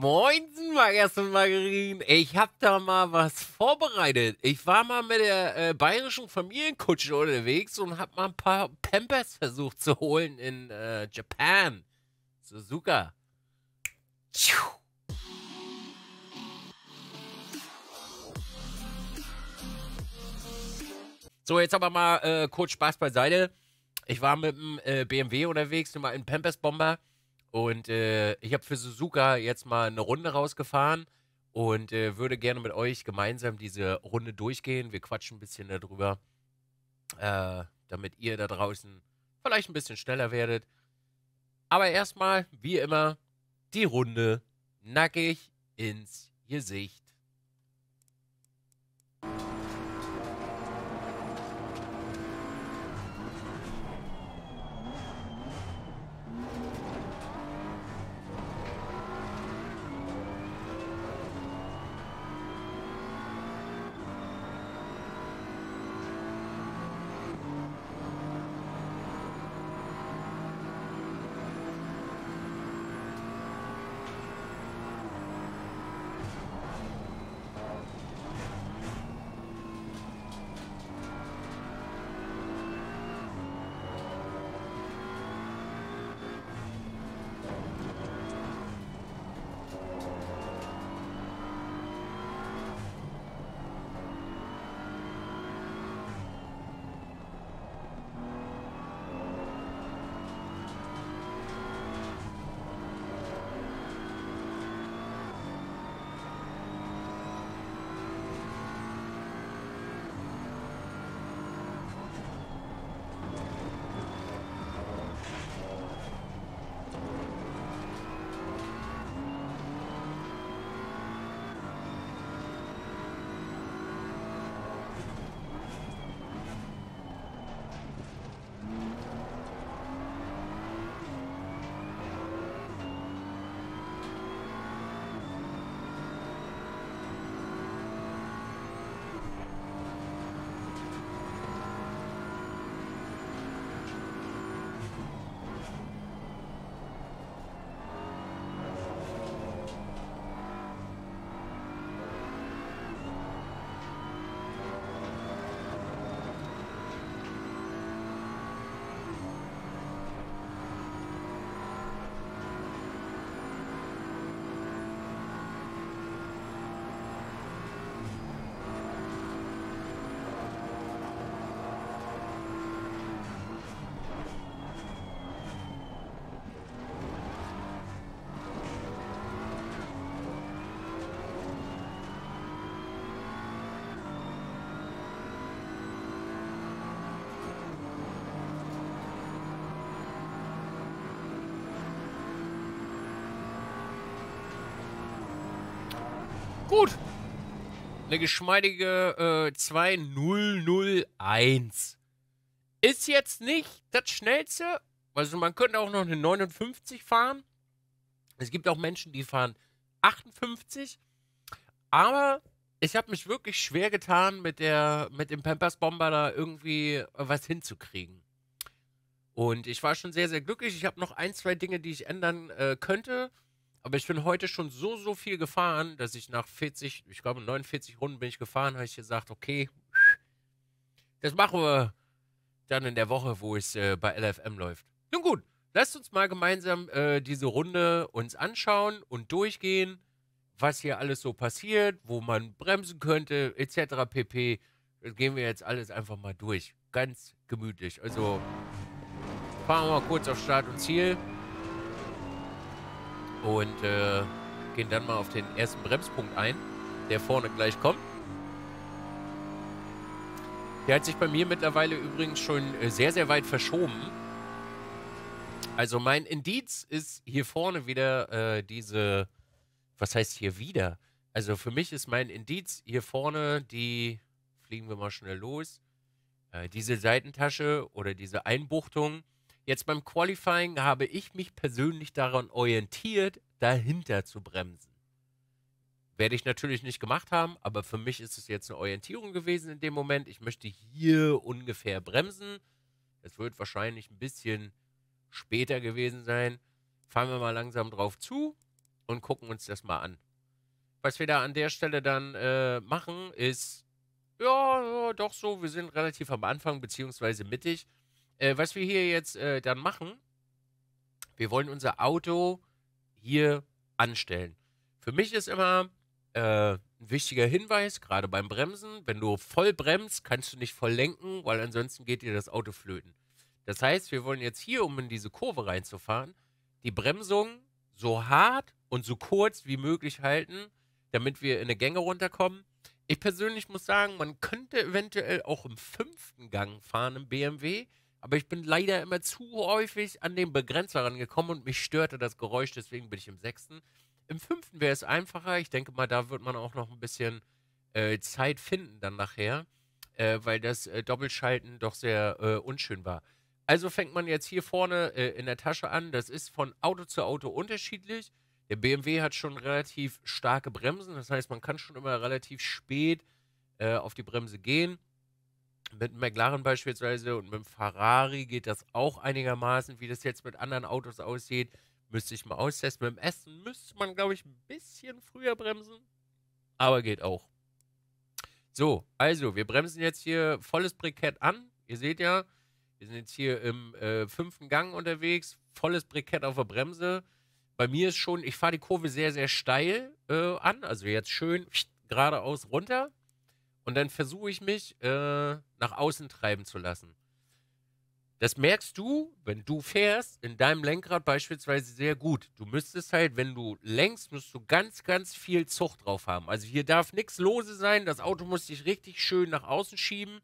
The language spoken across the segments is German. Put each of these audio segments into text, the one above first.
Moinsen, Magas und Margarinen. Ich hab da mal was vorbereitet. Ich war mal mit der äh, bayerischen Familienkutsche unterwegs und hab mal ein paar Pampers versucht zu holen in äh, Japan. Suzuka. Tschuh. So, jetzt aber mal äh, kurz Spaß beiseite. Ich war mit dem äh, BMW unterwegs, nur mal in Pampers Bomber. Und äh, ich habe für Suzuka jetzt mal eine Runde rausgefahren und äh, würde gerne mit euch gemeinsam diese Runde durchgehen. Wir quatschen ein bisschen darüber, äh, damit ihr da draußen vielleicht ein bisschen schneller werdet. Aber erstmal, wie immer, die Runde nackig ins Gesicht. Gut. Eine geschmeidige äh, 2001. Ist jetzt nicht das schnellste. Also man könnte auch noch eine 59 fahren. Es gibt auch Menschen, die fahren 58. Aber ich habe mich wirklich schwer getan, mit, der, mit dem Pampers Bomber da irgendwie äh, was hinzukriegen. Und ich war schon sehr, sehr glücklich. Ich habe noch ein, zwei Dinge, die ich ändern äh, könnte. Aber ich bin heute schon so, so viel gefahren, dass ich nach 40, ich glaube 49 Runden bin ich gefahren, habe ich gesagt, okay, das machen wir dann in der Woche, wo es äh, bei LFM läuft. Nun gut, lasst uns mal gemeinsam äh, diese Runde uns anschauen und durchgehen, was hier alles so passiert, wo man bremsen könnte, etc. pp. Das gehen wir jetzt alles einfach mal durch. Ganz gemütlich. Also fahren wir mal kurz auf Start und Ziel. Und äh, gehen dann mal auf den ersten Bremspunkt ein, der vorne gleich kommt. Der hat sich bei mir mittlerweile übrigens schon äh, sehr, sehr weit verschoben. Also mein Indiz ist hier vorne wieder äh, diese, was heißt hier wieder? Also für mich ist mein Indiz hier vorne die, fliegen wir mal schnell los, äh, diese Seitentasche oder diese Einbuchtung. Jetzt beim Qualifying habe ich mich persönlich daran orientiert, dahinter zu bremsen. Werde ich natürlich nicht gemacht haben, aber für mich ist es jetzt eine Orientierung gewesen in dem Moment. Ich möchte hier ungefähr bremsen. Es wird wahrscheinlich ein bisschen später gewesen sein. Fahren wir mal langsam drauf zu und gucken uns das mal an. Was wir da an der Stelle dann äh, machen, ist, ja, ja, doch so, wir sind relativ am Anfang, beziehungsweise mittig. Äh, was wir hier jetzt äh, dann machen, wir wollen unser Auto hier anstellen. Für mich ist immer äh, ein wichtiger Hinweis, gerade beim Bremsen, wenn du voll bremst, kannst du nicht voll lenken, weil ansonsten geht dir das Auto flöten. Das heißt, wir wollen jetzt hier, um in diese Kurve reinzufahren, die Bremsung so hart und so kurz wie möglich halten, damit wir in eine Gänge runterkommen. Ich persönlich muss sagen, man könnte eventuell auch im fünften Gang fahren im BMW, aber ich bin leider immer zu häufig an den Begrenzer rangekommen und mich störte das Geräusch, deswegen bin ich im sechsten. Im fünften wäre es einfacher. Ich denke mal, da wird man auch noch ein bisschen äh, Zeit finden dann nachher, äh, weil das äh, Doppelschalten doch sehr äh, unschön war. Also fängt man jetzt hier vorne äh, in der Tasche an. Das ist von Auto zu Auto unterschiedlich. Der BMW hat schon relativ starke Bremsen. Das heißt, man kann schon immer relativ spät äh, auf die Bremse gehen mit McLaren beispielsweise und mit Ferrari geht das auch einigermaßen, wie das jetzt mit anderen Autos aussieht. Müsste ich mal austesten. Mit dem Essen müsste man, glaube ich, ein bisschen früher bremsen. Aber geht auch. So, also, wir bremsen jetzt hier volles Brikett an. Ihr seht ja, wir sind jetzt hier im äh, fünften Gang unterwegs. Volles Brikett auf der Bremse. Bei mir ist schon, ich fahre die Kurve sehr, sehr steil äh, an. Also jetzt schön geradeaus runter und dann versuche ich mich äh, nach außen treiben zu lassen. Das merkst du, wenn du fährst, in deinem Lenkrad beispielsweise sehr gut. Du müsstest halt, wenn du lenkst, musst du ganz, ganz viel Zucht drauf haben. Also hier darf nichts lose sein. Das Auto muss sich richtig schön nach außen schieben,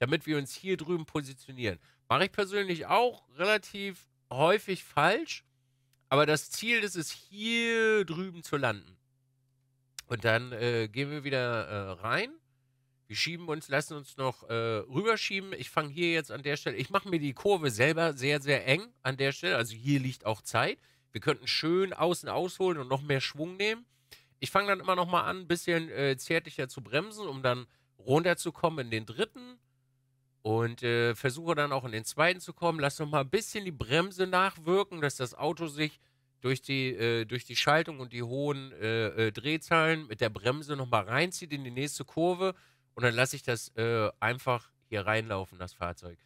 damit wir uns hier drüben positionieren. Mache ich persönlich auch relativ häufig falsch. Aber das Ziel ist es, hier drüben zu landen. Und dann äh, gehen wir wieder äh, rein wir schieben uns, lassen uns noch äh, rüberschieben. Ich fange hier jetzt an der Stelle. Ich mache mir die Kurve selber sehr, sehr eng an der Stelle. Also hier liegt auch Zeit. Wir könnten schön außen ausholen und noch mehr Schwung nehmen. Ich fange dann immer noch mal an, ein bisschen äh, zärtlicher zu bremsen, um dann runterzukommen in den dritten. Und äh, versuche dann auch in den zweiten zu kommen. Lass noch mal ein bisschen die Bremse nachwirken, dass das Auto sich durch die, äh, durch die Schaltung und die hohen äh, äh, Drehzahlen mit der Bremse noch mal reinzieht in die nächste Kurve. Und dann lasse ich das äh, einfach hier reinlaufen, das Fahrzeug.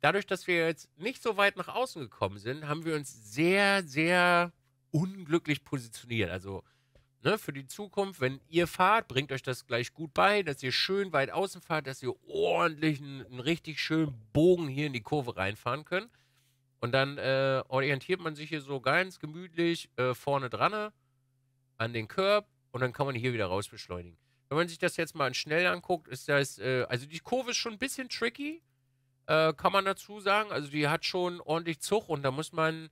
Dadurch, dass wir jetzt nicht so weit nach außen gekommen sind, haben wir uns sehr, sehr unglücklich positioniert. Also ne, für die Zukunft, wenn ihr fahrt, bringt euch das gleich gut bei, dass ihr schön weit außen fahrt, dass ihr ordentlich einen, einen richtig schönen Bogen hier in die Kurve reinfahren könnt. Und dann äh, orientiert man sich hier so ganz gemütlich äh, vorne dran an den Körb und dann kann man hier wieder raus beschleunigen. Wenn man sich das jetzt mal schnell anguckt, ist das, äh, also die Kurve ist schon ein bisschen tricky, äh, kann man dazu sagen. Also die hat schon ordentlich Zug und da muss man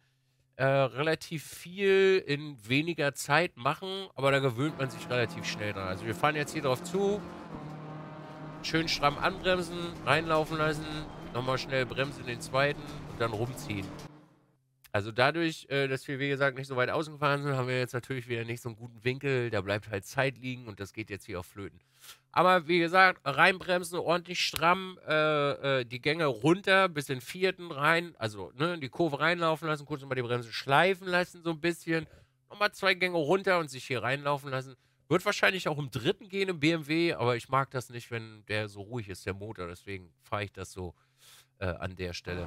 äh, relativ viel in weniger Zeit machen, aber da gewöhnt man sich relativ schnell dran. Also wir fahren jetzt hier drauf zu, schön stramm anbremsen, reinlaufen lassen, nochmal schnell bremsen den zweiten und dann rumziehen. Also dadurch, äh, dass wir, wie gesagt, nicht so weit außen gefahren sind, haben wir jetzt natürlich wieder nicht so einen guten Winkel. Da bleibt halt Zeit liegen und das geht jetzt hier auf Flöten. Aber wie gesagt, reinbremsen, ordentlich stramm, äh, äh, die Gänge runter, bis in vierten rein, also ne, die Kurve reinlaufen lassen, kurz nochmal die Bremse schleifen lassen, so ein bisschen. Nochmal zwei Gänge runter und sich hier reinlaufen lassen. Wird wahrscheinlich auch im dritten gehen im BMW, aber ich mag das nicht, wenn der so ruhig ist, der Motor. Deswegen fahre ich das so äh, an der Stelle.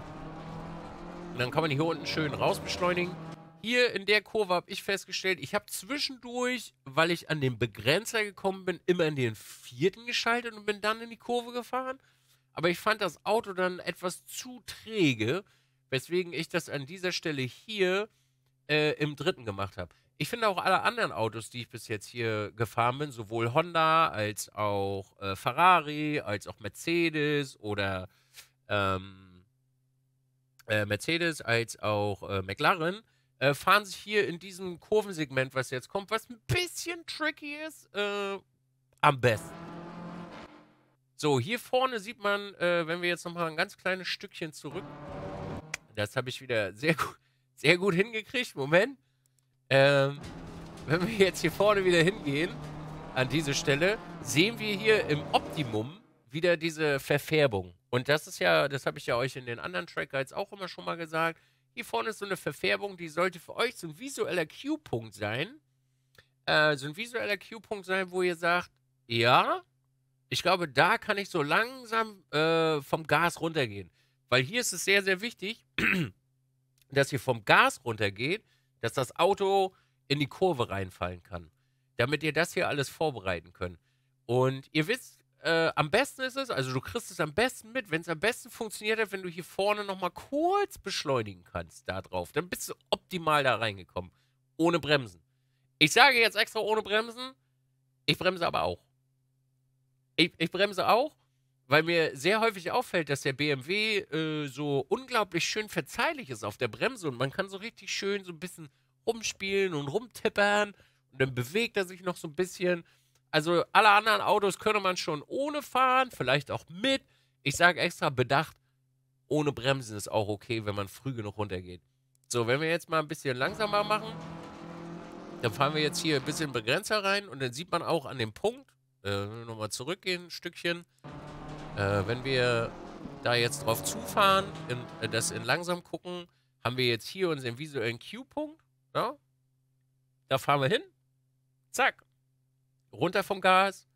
Und dann kann man hier unten schön raus beschleunigen. Hier in der Kurve habe ich festgestellt, ich habe zwischendurch, weil ich an den Begrenzer gekommen bin, immer in den vierten geschaltet und bin dann in die Kurve gefahren. Aber ich fand das Auto dann etwas zu träge, weswegen ich das an dieser Stelle hier äh, im dritten gemacht habe. Ich finde auch alle anderen Autos, die ich bis jetzt hier gefahren bin, sowohl Honda als auch äh, Ferrari, als auch Mercedes oder ähm, äh, Mercedes als auch äh, McLaren äh, fahren sich hier in diesem Kurvensegment, was jetzt kommt, was ein bisschen tricky ist, äh, am besten. So, hier vorne sieht man, äh, wenn wir jetzt nochmal ein ganz kleines Stückchen zurück. Das habe ich wieder sehr gut, sehr gut hingekriegt. Moment. Ähm, wenn wir jetzt hier vorne wieder hingehen, an diese Stelle, sehen wir hier im Optimum wieder diese Verfärbung. Und das ist ja, das habe ich ja euch in den anderen Track Guides auch immer schon mal gesagt. Hier vorne ist so eine Verfärbung, die sollte für euch so ein visueller Cue-Punkt sein. Äh, so ein visueller Cue-Punkt sein, wo ihr sagt, ja, ich glaube, da kann ich so langsam äh, vom Gas runtergehen. Weil hier ist es sehr, sehr wichtig, dass ihr vom Gas runtergeht, dass das Auto in die Kurve reinfallen kann. Damit ihr das hier alles vorbereiten könnt. Und ihr wisst, äh, am besten ist es, also du kriegst es am besten mit, wenn es am besten funktioniert hat, wenn du hier vorne nochmal kurz beschleunigen kannst da drauf. Dann bist du optimal da reingekommen. Ohne Bremsen. Ich sage jetzt extra ohne Bremsen. Ich bremse aber auch. Ich, ich bremse auch, weil mir sehr häufig auffällt, dass der BMW äh, so unglaublich schön verzeihlich ist auf der Bremse und man kann so richtig schön so ein bisschen rumspielen und rumtippern und dann bewegt er sich noch so ein bisschen also alle anderen Autos könne man schon ohne fahren, vielleicht auch mit. Ich sage extra bedacht, ohne Bremsen ist auch okay, wenn man früh genug runtergeht. So, wenn wir jetzt mal ein bisschen langsamer machen, dann fahren wir jetzt hier ein bisschen Begrenzer rein und dann sieht man auch an dem Punkt, äh, nochmal zurückgehen ein Stückchen, äh, wenn wir da jetzt drauf zufahren, in, äh, das in langsam gucken, haben wir jetzt hier unseren visuellen Q-Punkt. Ja? Da fahren wir hin, zack, runter vom Gas.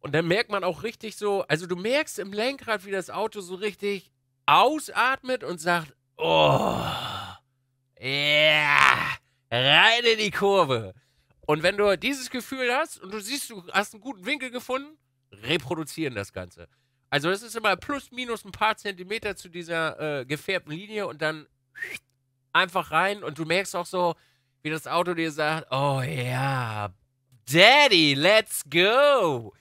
Und dann merkt man auch richtig so, also du merkst im Lenkrad, wie das Auto so richtig ausatmet und sagt, oh, yeah, rein in die Kurve. Und wenn du dieses Gefühl hast und du siehst, du hast einen guten Winkel gefunden, reproduzieren das Ganze. Also es ist immer plus minus ein paar Zentimeter zu dieser äh, gefärbten Linie und dann einfach rein und du merkst auch so, wie das Auto dir sagt, oh ja, Daddy, let's go!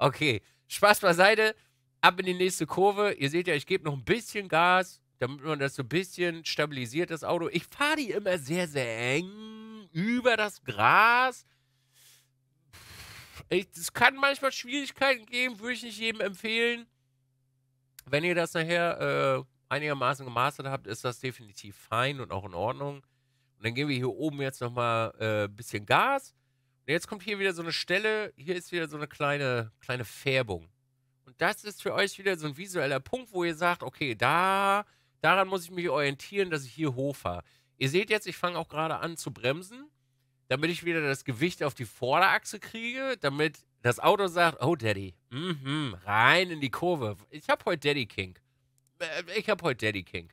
Okay, Spaß beiseite. Ab in die nächste Kurve. Ihr seht ja, ich gebe noch ein bisschen Gas, damit man das so ein bisschen stabilisiert, das Auto. Ich fahre die immer sehr, sehr eng über das Gras. Es kann manchmal Schwierigkeiten geben, würde ich nicht jedem empfehlen. Wenn ihr das nachher äh, einigermaßen gemastert habt, ist das definitiv fein und auch in Ordnung. Und dann geben wir hier oben jetzt nochmal ein äh, bisschen Gas jetzt kommt hier wieder so eine Stelle, hier ist wieder so eine kleine, kleine Färbung. Und das ist für euch wieder so ein visueller Punkt, wo ihr sagt, okay, da, daran muss ich mich orientieren, dass ich hier hochfahre. Ihr seht jetzt, ich fange auch gerade an zu bremsen, damit ich wieder das Gewicht auf die Vorderachse kriege, damit das Auto sagt, oh Daddy, mhm, rein in die Kurve. Ich habe heute Daddy King. Äh, ich habe heute Daddy King.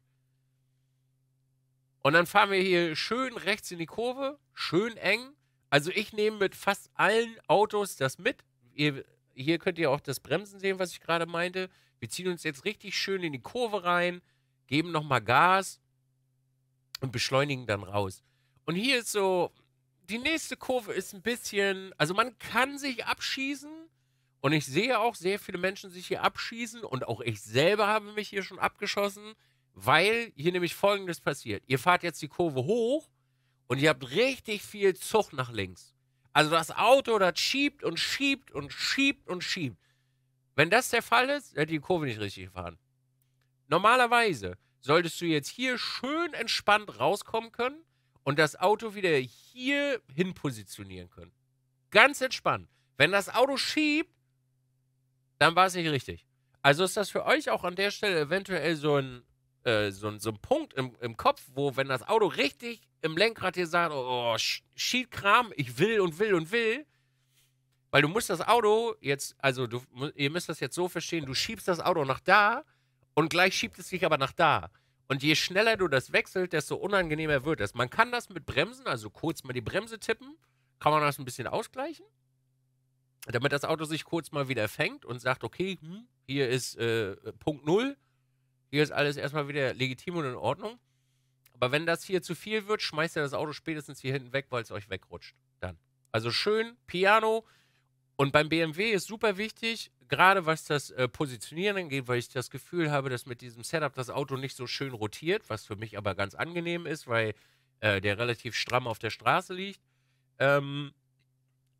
Und dann fahren wir hier schön rechts in die Kurve, schön eng, also ich nehme mit fast allen Autos das mit. Ihr, hier könnt ihr auch das Bremsen sehen, was ich gerade meinte. Wir ziehen uns jetzt richtig schön in die Kurve rein, geben nochmal Gas und beschleunigen dann raus. Und hier ist so, die nächste Kurve ist ein bisschen, also man kann sich abschießen und ich sehe auch sehr viele Menschen sich hier abschießen und auch ich selber habe mich hier schon abgeschossen, weil hier nämlich Folgendes passiert. Ihr fahrt jetzt die Kurve hoch und ihr habt richtig viel Zug nach links. Also das Auto, das schiebt und schiebt und schiebt und schiebt. Wenn das der Fall ist, hätte die Kurve nicht richtig gefahren. Normalerweise solltest du jetzt hier schön entspannt rauskommen können und das Auto wieder hier hin positionieren können. Ganz entspannt. Wenn das Auto schiebt, dann war es nicht richtig. Also ist das für euch auch an der Stelle eventuell so ein, äh, so ein, so ein Punkt im, im Kopf, wo, wenn das Auto richtig im Lenkrad dir sagen, oh, oh Schiedkram, ich will und will und will. Weil du musst das Auto jetzt, also du, ihr müsst das jetzt so verstehen, du schiebst das Auto nach da und gleich schiebt es dich aber nach da. Und je schneller du das wechselt, desto unangenehmer wird es. Man kann das mit Bremsen, also kurz mal die Bremse tippen, kann man das ein bisschen ausgleichen, damit das Auto sich kurz mal wieder fängt und sagt, okay, hm, hier ist äh, Punkt Null, hier ist alles erstmal wieder legitim und in Ordnung. Aber wenn das hier zu viel wird, schmeißt ihr das Auto spätestens hier hinten weg, weil es euch wegrutscht. Dann. Also schön, Piano. Und beim BMW ist super wichtig, gerade was das äh, Positionieren angeht, weil ich das Gefühl habe, dass mit diesem Setup das Auto nicht so schön rotiert, was für mich aber ganz angenehm ist, weil äh, der relativ stramm auf der Straße liegt. Ähm,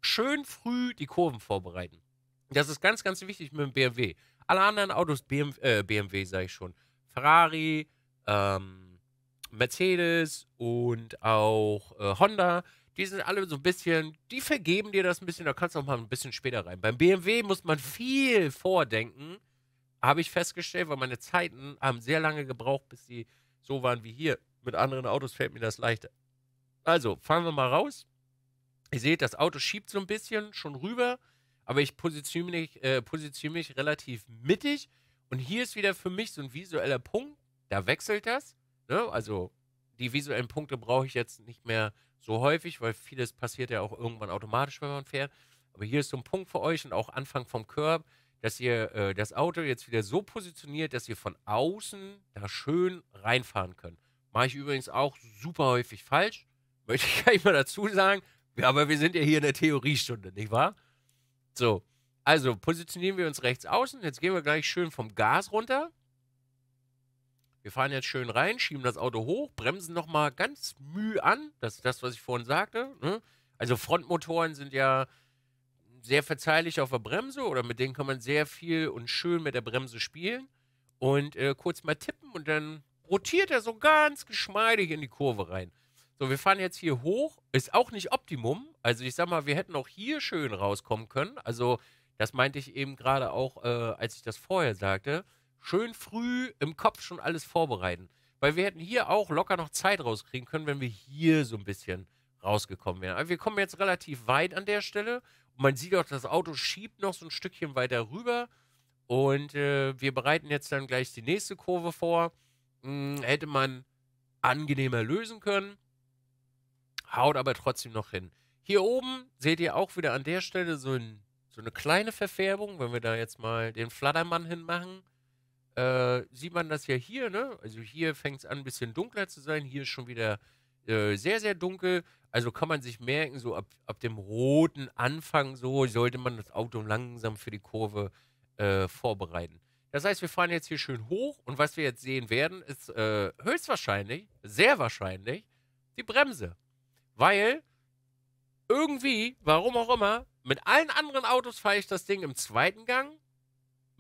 schön früh die Kurven vorbereiten. Das ist ganz, ganz wichtig mit dem BMW. Alle anderen Autos, BMW, äh, BMW sage ich schon, Ferrari, ähm, Mercedes und auch äh, Honda, die sind alle so ein bisschen, die vergeben dir das ein bisschen, da kannst du auch mal ein bisschen später rein. Beim BMW muss man viel vordenken, habe ich festgestellt, weil meine Zeiten haben sehr lange gebraucht, bis sie so waren wie hier. Mit anderen Autos fällt mir das leichter. Also, fahren wir mal raus. Ihr seht, das Auto schiebt so ein bisschen schon rüber, aber ich positioniere mich, äh, positioniere mich relativ mittig. Und hier ist wieder für mich so ein visueller Punkt, da wechselt das. Ne? Also die visuellen Punkte brauche ich jetzt nicht mehr so häufig, weil vieles passiert ja auch irgendwann automatisch, wenn man fährt. Aber hier ist so ein Punkt für euch und auch Anfang vom Curb, dass ihr äh, das Auto jetzt wieder so positioniert, dass ihr von außen da schön reinfahren könnt. Mache ich übrigens auch super häufig falsch. Möchte ich gar nicht mal dazu sagen. Ja, aber wir sind ja hier in der Theoriestunde, nicht wahr? So, also positionieren wir uns rechts außen. Jetzt gehen wir gleich schön vom Gas runter. Wir fahren jetzt schön rein, schieben das Auto hoch, bremsen nochmal ganz müh an. Das ist das, was ich vorhin sagte. Ne? Also Frontmotoren sind ja sehr verzeihlich auf der Bremse oder mit denen kann man sehr viel und schön mit der Bremse spielen. Und äh, kurz mal tippen und dann rotiert er so ganz geschmeidig in die Kurve rein. So, wir fahren jetzt hier hoch. Ist auch nicht Optimum. Also ich sag mal, wir hätten auch hier schön rauskommen können. Also das meinte ich eben gerade auch, äh, als ich das vorher sagte schön früh im Kopf schon alles vorbereiten. Weil wir hätten hier auch locker noch Zeit rauskriegen können, wenn wir hier so ein bisschen rausgekommen wären. Aber wir kommen jetzt relativ weit an der Stelle. Und man sieht auch, das Auto schiebt noch so ein Stückchen weiter rüber. Und äh, wir bereiten jetzt dann gleich die nächste Kurve vor. Hm, hätte man angenehmer lösen können. Haut aber trotzdem noch hin. Hier oben seht ihr auch wieder an der Stelle so, ein, so eine kleine Verfärbung, wenn wir da jetzt mal den Flattermann hinmachen äh, sieht man das ja hier, ne? Also hier fängt es an, ein bisschen dunkler zu sein. Hier ist schon wieder äh, sehr, sehr dunkel. Also kann man sich merken, so ab, ab dem roten Anfang so sollte man das Auto langsam für die Kurve äh, vorbereiten. Das heißt, wir fahren jetzt hier schön hoch und was wir jetzt sehen werden, ist äh, höchstwahrscheinlich, sehr wahrscheinlich, die Bremse. Weil irgendwie, warum auch immer, mit allen anderen Autos fahre ich das Ding im zweiten Gang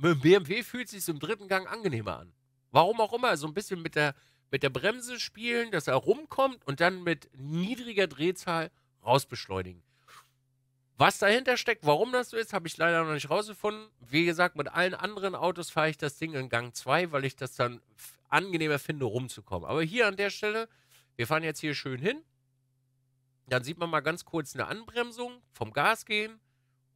mit dem BMW fühlt es sich im dritten Gang angenehmer an. Warum auch immer, so ein bisschen mit der, mit der Bremse spielen, dass er rumkommt und dann mit niedriger Drehzahl rausbeschleunigen. Was dahinter steckt, warum das so ist, habe ich leider noch nicht rausgefunden. Wie gesagt, mit allen anderen Autos fahre ich das Ding in Gang 2, weil ich das dann angenehmer finde, rumzukommen. Aber hier an der Stelle, wir fahren jetzt hier schön hin. Dann sieht man mal ganz kurz eine Anbremsung vom Gas gehen.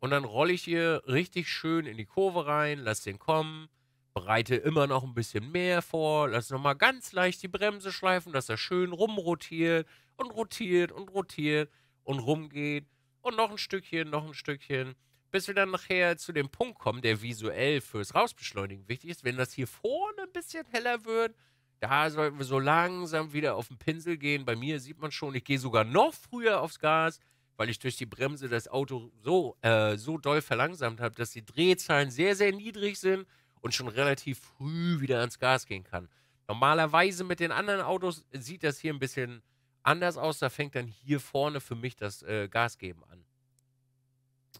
Und dann rolle ich ihr richtig schön in die Kurve rein, lass den kommen, bereite immer noch ein bisschen mehr vor, lass nochmal ganz leicht die Bremse schleifen, dass er schön rumrotiert und rotiert und rotiert und rumgeht und noch ein Stückchen, noch ein Stückchen, bis wir dann nachher zu dem Punkt kommen, der visuell fürs Rausbeschleunigen wichtig ist. Wenn das hier vorne ein bisschen heller wird, da sollten wir so langsam wieder auf den Pinsel gehen. Bei mir sieht man schon, ich gehe sogar noch früher aufs Gas, weil ich durch die Bremse das Auto so, äh, so doll verlangsamt habe, dass die Drehzahlen sehr, sehr niedrig sind und schon relativ früh wieder ans Gas gehen kann. Normalerweise mit den anderen Autos sieht das hier ein bisschen anders aus. Da fängt dann hier vorne für mich das äh, Gasgeben an.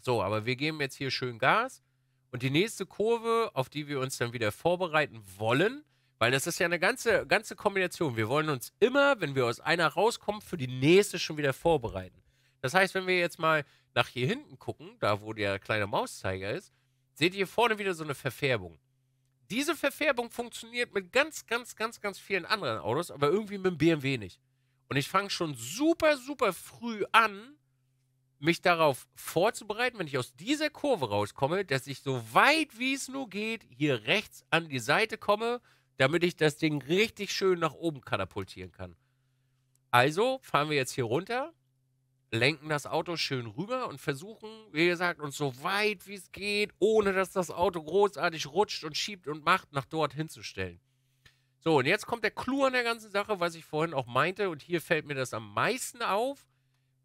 So, aber wir geben jetzt hier schön Gas. Und die nächste Kurve, auf die wir uns dann wieder vorbereiten wollen, weil das ist ja eine ganze, ganze Kombination. Wir wollen uns immer, wenn wir aus einer rauskommen, für die nächste schon wieder vorbereiten. Das heißt, wenn wir jetzt mal nach hier hinten gucken, da wo der kleine Mauszeiger ist, seht ihr hier vorne wieder so eine Verfärbung. Diese Verfärbung funktioniert mit ganz, ganz, ganz, ganz vielen anderen Autos, aber irgendwie mit dem BMW nicht. Und ich fange schon super, super früh an, mich darauf vorzubereiten, wenn ich aus dieser Kurve rauskomme, dass ich so weit wie es nur geht hier rechts an die Seite komme, damit ich das Ding richtig schön nach oben katapultieren kann. Also fahren wir jetzt hier runter lenken das Auto schön rüber und versuchen, wie gesagt, uns so weit wie es geht, ohne dass das Auto großartig rutscht und schiebt und macht, nach dort hinzustellen. So, und jetzt kommt der Clou an der ganzen Sache, was ich vorhin auch meinte, und hier fällt mir das am meisten auf.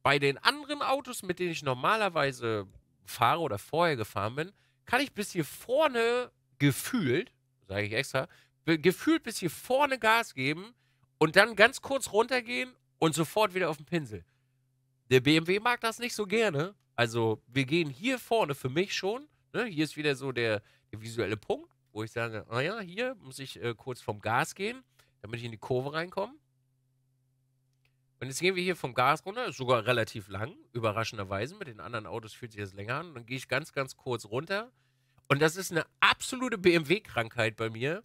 Bei den anderen Autos, mit denen ich normalerweise fahre oder vorher gefahren bin, kann ich bis hier vorne gefühlt, sage ich extra, gefühlt bis hier vorne Gas geben und dann ganz kurz runtergehen und sofort wieder auf den Pinsel. Der BMW mag das nicht so gerne. Also, wir gehen hier vorne für mich schon. Ne? Hier ist wieder so der, der visuelle Punkt, wo ich sage: Naja, ah hier muss ich äh, kurz vom Gas gehen, damit ich in die Kurve reinkomme. Und jetzt gehen wir hier vom Gas runter, ist sogar relativ lang, überraschenderweise. Mit den anderen Autos fühlt sich das länger an. dann gehe ich ganz, ganz kurz runter. Und das ist eine absolute BMW-Krankheit bei mir.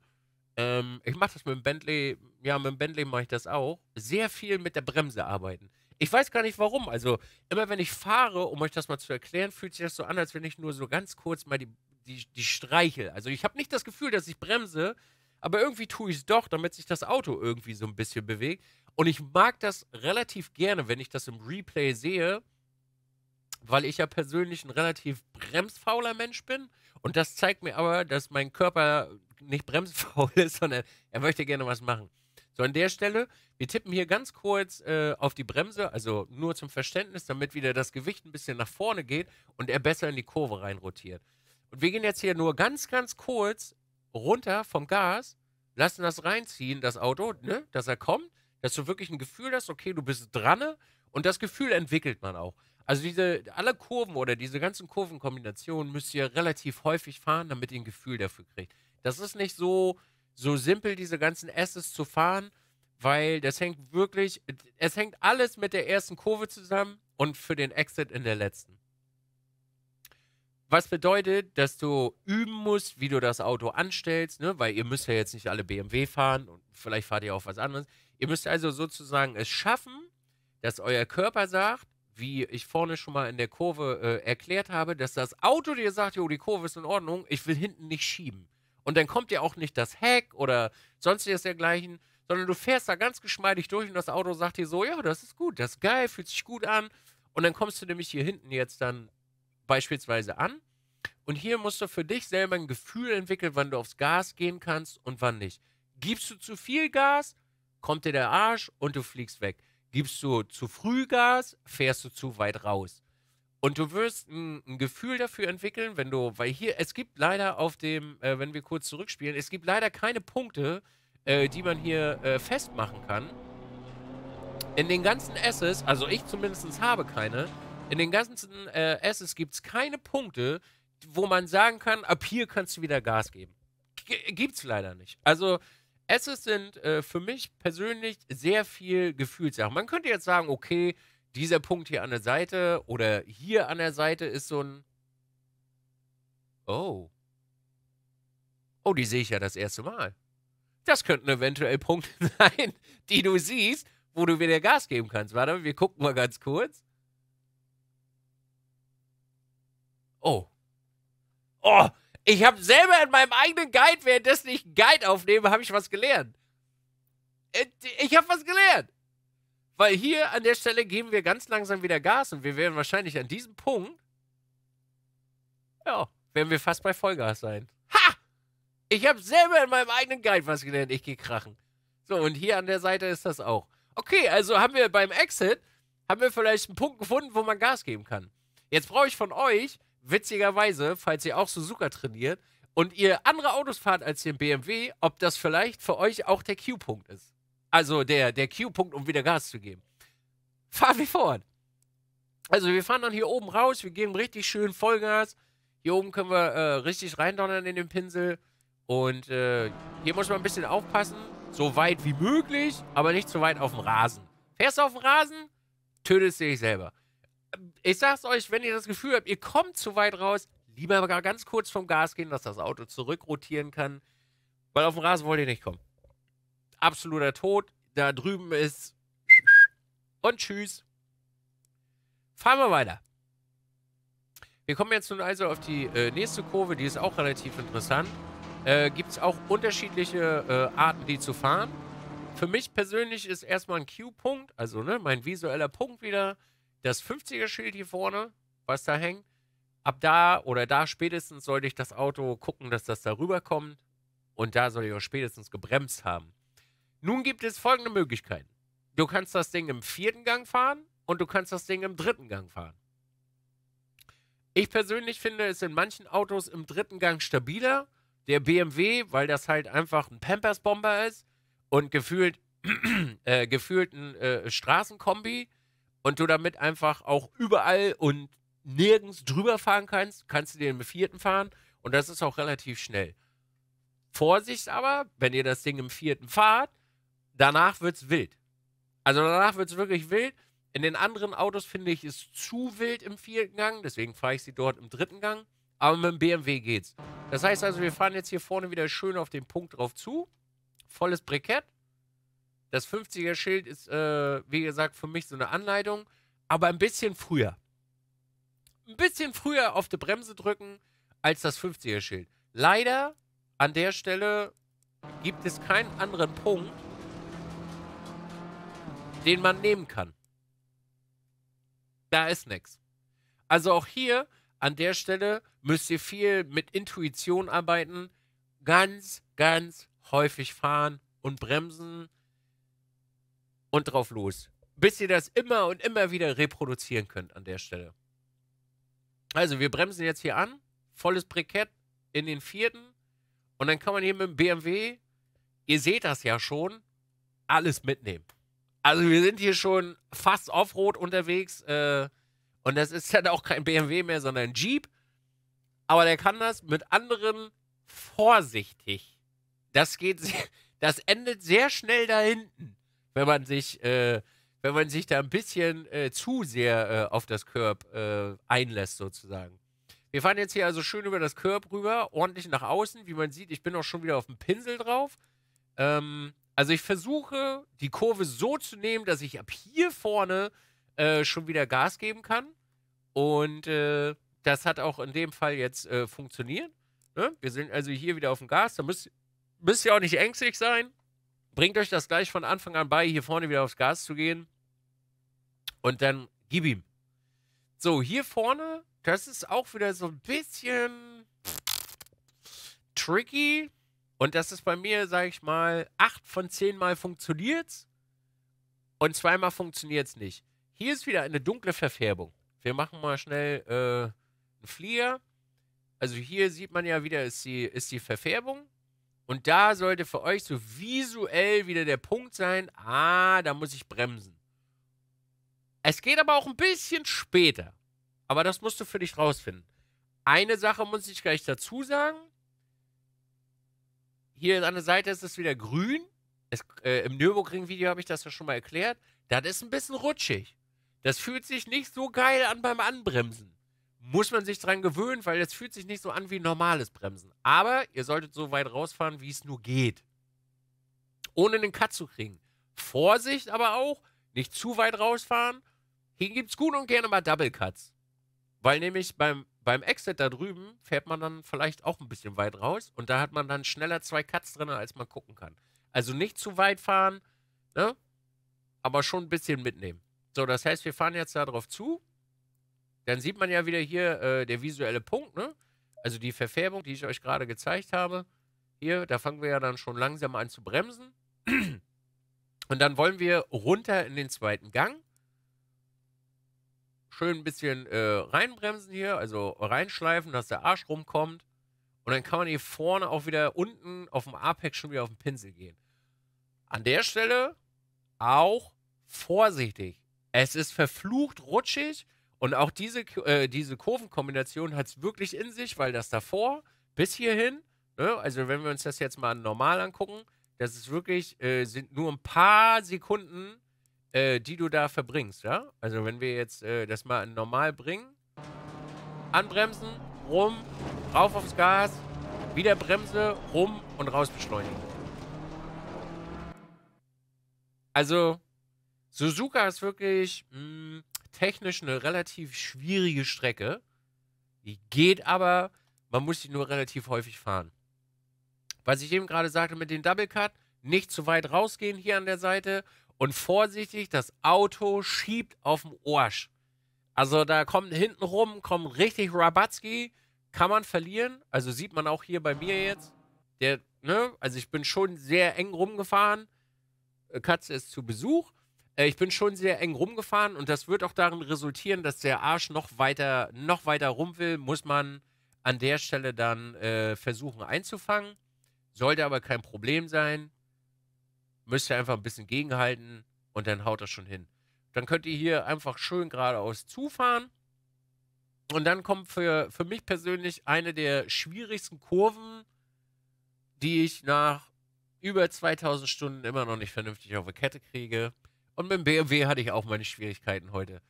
Ähm, ich mache das mit dem Bentley, ja, mit dem Bentley mache ich das auch. Sehr viel mit der Bremse arbeiten. Ich weiß gar nicht warum. Also immer wenn ich fahre, um euch das mal zu erklären, fühlt sich das so an, als wenn ich nur so ganz kurz mal die, die, die streichel. Also ich habe nicht das Gefühl, dass ich bremse, aber irgendwie tue ich es doch, damit sich das Auto irgendwie so ein bisschen bewegt. Und ich mag das relativ gerne, wenn ich das im Replay sehe, weil ich ja persönlich ein relativ bremsfauler Mensch bin. Und das zeigt mir aber, dass mein Körper nicht bremsfaul ist, sondern er möchte gerne was machen. So, an der Stelle, wir tippen hier ganz kurz äh, auf die Bremse, also nur zum Verständnis, damit wieder das Gewicht ein bisschen nach vorne geht und er besser in die Kurve reinrotiert. Und wir gehen jetzt hier nur ganz, ganz kurz runter vom Gas, lassen das reinziehen, das Auto, ne, dass er kommt, dass du wirklich ein Gefühl hast, okay, du bist dran und das Gefühl entwickelt man auch. Also diese, alle Kurven oder diese ganzen Kurvenkombinationen müsst ihr relativ häufig fahren, damit ihr ein Gefühl dafür kriegt. Das ist nicht so, so simpel diese ganzen Assets zu fahren, weil das hängt wirklich, es hängt alles mit der ersten Kurve zusammen und für den Exit in der letzten. Was bedeutet, dass du üben musst, wie du das Auto anstellst, ne? weil ihr müsst ja jetzt nicht alle BMW fahren und vielleicht fahrt ihr auch was anderes. Ihr müsst also sozusagen es schaffen, dass euer Körper sagt, wie ich vorne schon mal in der Kurve äh, erklärt habe, dass das Auto dir sagt, jo, die Kurve ist in Ordnung, ich will hinten nicht schieben. Und dann kommt ja auch nicht das Heck oder sonstiges dergleichen, sondern du fährst da ganz geschmeidig durch und das Auto sagt dir so, ja, das ist gut, das ist geil, fühlt sich gut an. Und dann kommst du nämlich hier hinten jetzt dann beispielsweise an. Und hier musst du für dich selber ein Gefühl entwickeln, wann du aufs Gas gehen kannst und wann nicht. Gibst du zu viel Gas, kommt dir der Arsch und du fliegst weg. Gibst du zu früh Gas, fährst du zu weit raus. Und du wirst ein, ein, Gefühl dafür entwickeln, wenn du, weil hier, es gibt leider auf dem, äh, wenn wir kurz zurückspielen, es gibt leider keine Punkte, äh, die man hier äh, festmachen kann. In den ganzen Assets, also ich zumindest habe keine, in den ganzen äh, Asses gibt es keine Punkte, wo man sagen kann, ab hier kannst du wieder Gas geben. Gibt es leider nicht. Also Assets sind äh, für mich persönlich sehr viel Gefühlssachen. Man könnte jetzt sagen, okay, dieser Punkt hier an der Seite oder hier an der Seite ist so ein. Oh. Oh, die sehe ich ja das erste Mal. Das könnten eventuell Punkte sein, die du siehst, wo du wieder Gas geben kannst. Warte, wir gucken mal ganz kurz. Oh. Oh, ich habe selber in meinem eigenen Guide, währenddessen ich einen Guide aufnehme, habe ich was gelernt. Äh, ich habe was gelernt. Weil hier an der Stelle geben wir ganz langsam wieder Gas und wir werden wahrscheinlich an diesem Punkt, ja, werden wir fast bei Vollgas sein. Ha! Ich habe selber in meinem eigenen Guide was gelernt. Ich gehe krachen. So, und hier an der Seite ist das auch. Okay, also haben wir beim Exit, haben wir vielleicht einen Punkt gefunden, wo man Gas geben kann. Jetzt brauche ich von euch, witzigerweise, falls ihr auch Suzuka trainiert und ihr andere Autos fahrt als den BMW, ob das vielleicht für euch auch der Q-Punkt ist. Also der, der Q-Punkt, um wieder Gas zu geben. Fahren wir fort. Also wir fahren dann hier oben raus, wir geben richtig schön Vollgas. Hier oben können wir äh, richtig reindonnern in den Pinsel. Und äh, hier muss man ein bisschen aufpassen. So weit wie möglich, aber nicht zu weit auf dem Rasen. Fährst du auf dem Rasen, tötest du dich selber. Ich sag's euch, wenn ihr das Gefühl habt, ihr kommt zu weit raus, lieber ganz kurz vom Gas gehen, dass das Auto zurückrotieren kann. Weil auf dem Rasen wollt ihr nicht kommen absoluter Tod. Da drüben ist. Und tschüss. Fahren wir weiter. Wir kommen jetzt nun also auf die äh, nächste Kurve, die ist auch relativ interessant. Äh, Gibt es auch unterschiedliche äh, Arten, die zu fahren. Für mich persönlich ist erstmal ein Q-Punkt, also ne, mein visueller Punkt wieder, das 50er-Schild hier vorne, was da hängt. Ab da oder da spätestens sollte ich das Auto gucken, dass das da rüberkommt. Und da soll ich auch spätestens gebremst haben. Nun gibt es folgende Möglichkeiten. Du kannst das Ding im vierten Gang fahren und du kannst das Ding im dritten Gang fahren. Ich persönlich finde es in manchen Autos im dritten Gang stabiler. Der BMW, weil das halt einfach ein Pampers-Bomber ist und gefühlt, äh, gefühlt ein äh, Straßenkombi und du damit einfach auch überall und nirgends drüber fahren kannst, kannst du den im vierten fahren und das ist auch relativ schnell. Vorsicht aber, wenn ihr das Ding im vierten fahrt, danach wird es wild. Also danach wird es wirklich wild. In den anderen Autos finde ich es zu wild im vierten Gang, deswegen fahre ich sie dort im dritten Gang. Aber mit dem BMW geht's. Das heißt also, wir fahren jetzt hier vorne wieder schön auf den Punkt drauf zu. Volles Brikett. Das 50er-Schild ist, äh, wie gesagt, für mich so eine Anleitung, aber ein bisschen früher. Ein bisschen früher auf die Bremse drücken als das 50er-Schild. Leider an der Stelle gibt es keinen anderen Punkt, den man nehmen kann. Da ist nichts. Also auch hier an der Stelle müsst ihr viel mit Intuition arbeiten, ganz, ganz häufig fahren und bremsen und drauf los. Bis ihr das immer und immer wieder reproduzieren könnt an der Stelle. Also wir bremsen jetzt hier an, volles Brikett in den vierten und dann kann man hier mit dem BMW, ihr seht das ja schon, alles mitnehmen. Also wir sind hier schon fast offroad unterwegs äh, und das ist dann auch kein BMW mehr, sondern ein Jeep. Aber der kann das mit anderen vorsichtig. Das geht, das endet sehr schnell da hinten, wenn man sich, äh, wenn man sich da ein bisschen äh, zu sehr äh, auf das Curb äh, einlässt sozusagen. Wir fahren jetzt hier also schön über das Curb rüber, ordentlich nach außen. Wie man sieht, ich bin auch schon wieder auf dem Pinsel drauf. Ähm, also ich versuche, die Kurve so zu nehmen, dass ich ab hier vorne äh, schon wieder Gas geben kann. Und äh, das hat auch in dem Fall jetzt äh, funktioniert. Ne? Wir sind also hier wieder auf dem Gas. Da müsst, müsst ihr auch nicht ängstlich sein. Bringt euch das gleich von Anfang an bei, hier vorne wieder aufs Gas zu gehen. Und dann gib ihm. So, hier vorne, das ist auch wieder so ein bisschen tricky. Und das ist bei mir, sage ich mal, acht von zehn Mal funktioniert's und zweimal funktioniert's nicht. Hier ist wieder eine dunkle Verfärbung. Wir machen mal schnell äh, einen Flieger. Also hier sieht man ja wieder, ist die, ist die Verfärbung. Und da sollte für euch so visuell wieder der Punkt sein, ah, da muss ich bremsen. Es geht aber auch ein bisschen später. Aber das musst du für dich rausfinden. Eine Sache muss ich gleich dazu sagen hier an der Seite ist es wieder grün. Es, äh, Im Nürburgring-Video habe ich das ja schon mal erklärt. Das ist ein bisschen rutschig. Das fühlt sich nicht so geil an beim Anbremsen. Muss man sich dran gewöhnen, weil es fühlt sich nicht so an wie normales Bremsen. Aber ihr solltet so weit rausfahren, wie es nur geht. Ohne den Cut zu kriegen. Vorsicht aber auch, nicht zu weit rausfahren. Hier gibt es gut und gerne mal Double Cuts. Weil nämlich beim beim Exit da drüben fährt man dann vielleicht auch ein bisschen weit raus und da hat man dann schneller zwei Cuts drin, als man gucken kann. Also nicht zu weit fahren, ne? aber schon ein bisschen mitnehmen. So, das heißt, wir fahren jetzt da drauf zu. Dann sieht man ja wieder hier äh, der visuelle Punkt, ne? also die Verfärbung, die ich euch gerade gezeigt habe. Hier, da fangen wir ja dann schon langsam an zu bremsen. Und dann wollen wir runter in den zweiten Gang schön ein bisschen äh, reinbremsen hier, also reinschleifen, dass der Arsch rumkommt. Und dann kann man hier vorne auch wieder unten auf dem Apex schon wieder auf den Pinsel gehen. An der Stelle auch vorsichtig. Es ist verflucht rutschig und auch diese, äh, diese Kurvenkombination hat es wirklich in sich, weil das davor bis hierhin, ne, also wenn wir uns das jetzt mal normal angucken, das ist wirklich, äh, sind nur ein paar Sekunden äh, die du da verbringst, ja? Also wenn wir jetzt äh, das mal normal bringen, anbremsen, rum, rauf aufs Gas, wieder Bremse, rum und raus beschleunigen. Also Suzuka ist wirklich mh, hm, technisch eine relativ schwierige Strecke. Die geht aber, man muss sie nur relativ häufig fahren. Was ich eben gerade sagte mit dem Double Cut, nicht zu weit rausgehen hier an der Seite, und vorsichtig das Auto schiebt auf dem Orsch. Also da kommt hinten rum, kommt richtig Rabatzki, kann man verlieren. Also sieht man auch hier bei mir jetzt. Der, ne, also ich bin schon sehr eng rumgefahren. Äh, Katze ist zu Besuch. Äh, ich bin schon sehr eng rumgefahren und das wird auch darin resultieren, dass der Arsch noch weiter, noch weiter rum will, muss man an der Stelle dann äh, versuchen einzufangen. Sollte aber kein Problem sein müsst ihr einfach ein bisschen gegenhalten und dann haut das schon hin. Dann könnt ihr hier einfach schön geradeaus zufahren. Und dann kommt für, für mich persönlich eine der schwierigsten Kurven, die ich nach über 2000 Stunden immer noch nicht vernünftig auf die Kette kriege. Und mit dem BMW hatte ich auch meine Schwierigkeiten heute.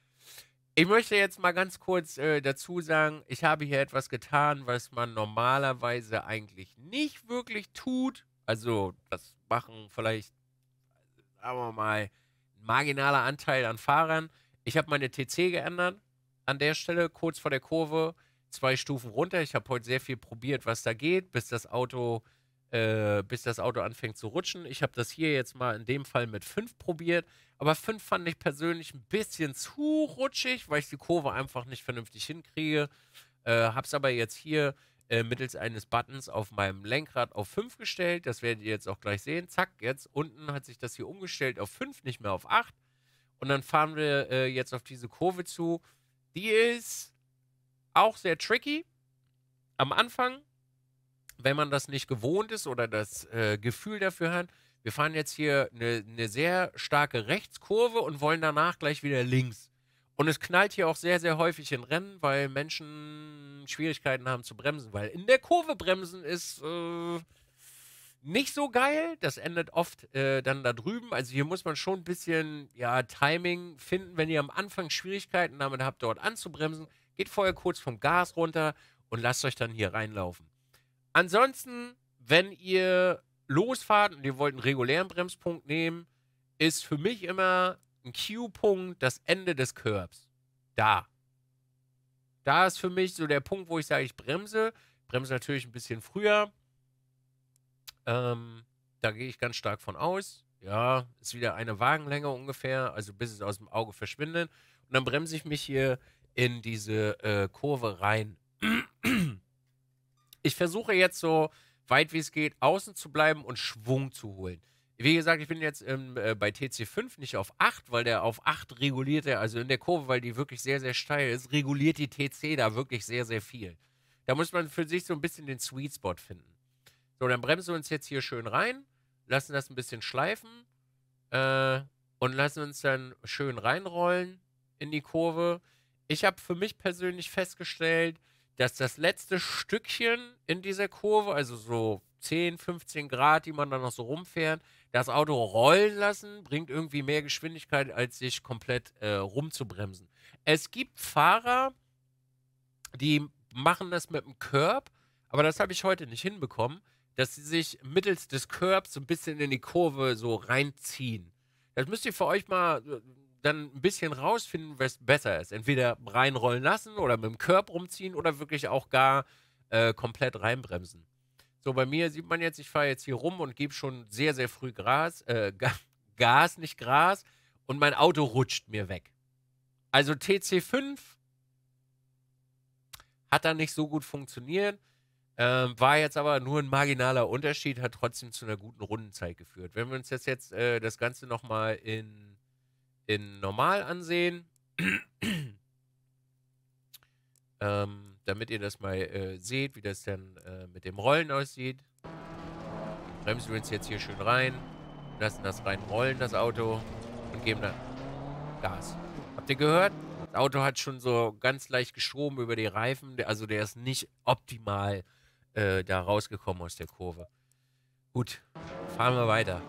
Ich möchte jetzt mal ganz kurz äh, dazu sagen, ich habe hier etwas getan, was man normalerweise eigentlich nicht wirklich tut. Also das machen vielleicht sagen wir mal, marginaler Anteil an Fahrern. Ich habe meine TC geändert an der Stelle, kurz vor der Kurve, zwei Stufen runter. Ich habe heute sehr viel probiert, was da geht, bis das Auto, äh, bis das Auto anfängt zu rutschen. Ich habe das hier jetzt mal in dem Fall mit 5 probiert, aber 5 fand ich persönlich ein bisschen zu rutschig, weil ich die Kurve einfach nicht vernünftig hinkriege. Äh, habe es aber jetzt hier äh, mittels eines Buttons auf meinem Lenkrad auf 5 gestellt. Das werdet ihr jetzt auch gleich sehen. Zack, jetzt unten hat sich das hier umgestellt auf 5, nicht mehr auf 8. Und dann fahren wir äh, jetzt auf diese Kurve zu. Die ist auch sehr tricky am Anfang, wenn man das nicht gewohnt ist oder das äh, Gefühl dafür hat. Wir fahren jetzt hier eine, eine sehr starke Rechtskurve und wollen danach gleich wieder links. Und es knallt hier auch sehr, sehr häufig in Rennen, weil Menschen Schwierigkeiten haben zu bremsen, weil in der Kurve bremsen ist äh, nicht so geil. Das endet oft äh, dann da drüben. Also hier muss man schon ein bisschen ja, Timing finden. Wenn ihr am Anfang Schwierigkeiten damit habt, dort anzubremsen, geht vorher kurz vom Gas runter und lasst euch dann hier reinlaufen. Ansonsten, wenn ihr losfahrt und ihr wollt einen regulären Bremspunkt nehmen, ist für mich immer ein Q-Punkt, das Ende des Curbs. Da. Da ist für mich so der Punkt, wo ich sage, ich bremse. Bremse natürlich ein bisschen früher. Ähm, da gehe ich ganz stark von aus. Ja, ist wieder eine Wagenlänge ungefähr, also bis es aus dem Auge verschwindet. Und dann bremse ich mich hier in diese äh, Kurve rein. Ich versuche jetzt so weit wie es geht, außen zu bleiben und Schwung zu holen. Wie gesagt, ich bin jetzt ähm, äh, bei TC5 nicht auf 8, weil der auf 8 reguliert, der, also in der Kurve, weil die wirklich sehr, sehr steil ist, reguliert die TC da wirklich sehr, sehr viel. Da muss man für sich so ein bisschen den Sweet Spot finden. So, dann bremsen wir uns jetzt hier schön rein, lassen das ein bisschen schleifen äh, und lassen uns dann schön reinrollen in die Kurve. Ich habe für mich persönlich festgestellt, dass das letzte Stückchen in dieser Kurve, also so 10, 15 Grad, die man dann noch so rumfährt, das Auto rollen lassen bringt irgendwie mehr Geschwindigkeit, als sich komplett äh, rumzubremsen. Es gibt Fahrer, die machen das mit dem Curb, aber das habe ich heute nicht hinbekommen, dass sie sich mittels des Curbs so ein bisschen in die Kurve so reinziehen. Das müsst ihr für euch mal äh, dann ein bisschen rausfinden, was besser ist. Entweder reinrollen lassen oder mit dem Curb rumziehen oder wirklich auch gar äh, komplett reinbremsen. So, bei mir sieht man jetzt, ich fahre jetzt hier rum und gebe schon sehr, sehr früh Gras, äh, Gas, nicht Gras, und mein Auto rutscht mir weg. Also TC5 hat da nicht so gut funktioniert, ähm, war jetzt aber nur ein marginaler Unterschied, hat trotzdem zu einer guten Rundenzeit geführt. Wenn wir uns das jetzt äh, das Ganze nochmal in, in normal ansehen, ähm, damit ihr das mal äh, seht, wie das dann äh, mit dem Rollen aussieht. Bremsen wir uns jetzt hier schön rein, lassen das reinrollen, das Auto, und geben dann Gas. Habt ihr gehört? Das Auto hat schon so ganz leicht geschoben über die Reifen, also der ist nicht optimal äh, da rausgekommen aus der Kurve. Gut, fahren wir weiter.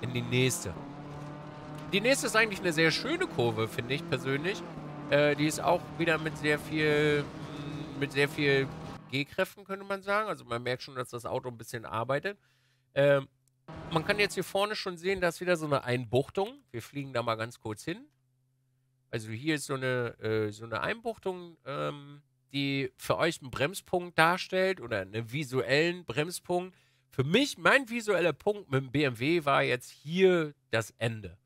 In die nächste. Die nächste ist eigentlich eine sehr schöne Kurve, finde ich persönlich. Äh, die ist auch wieder mit sehr viel, mit sehr viel G-Kräften, könnte man sagen. Also man merkt schon, dass das Auto ein bisschen arbeitet. Äh, man kann jetzt hier vorne schon sehen, da ist wieder so eine Einbuchtung. Wir fliegen da mal ganz kurz hin. Also hier ist so eine, äh, so eine Einbuchtung, ähm, die für euch einen Bremspunkt darstellt oder einen visuellen Bremspunkt. Für mich, mein visueller Punkt mit dem BMW war jetzt hier das Ende.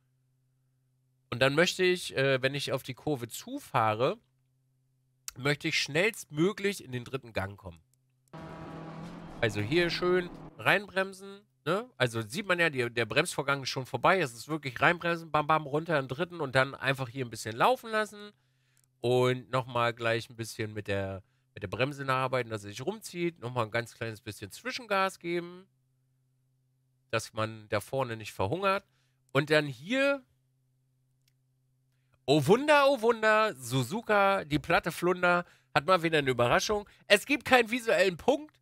Und dann möchte ich, äh, wenn ich auf die Kurve zufahre, möchte ich schnellstmöglich in den dritten Gang kommen. Also hier schön reinbremsen. Ne? Also sieht man ja, die, der Bremsvorgang ist schon vorbei. Es ist wirklich reinbremsen, bam, bam, runter in den dritten und dann einfach hier ein bisschen laufen lassen. Und nochmal gleich ein bisschen mit der, mit der Bremse nacharbeiten, dass er sich rumzieht. Nochmal ein ganz kleines bisschen Zwischengas geben, dass man da vorne nicht verhungert. Und dann hier Oh Wunder, oh Wunder, Suzuka, die Platte Flunder, hat mal wieder eine Überraschung. Es gibt keinen visuellen Punkt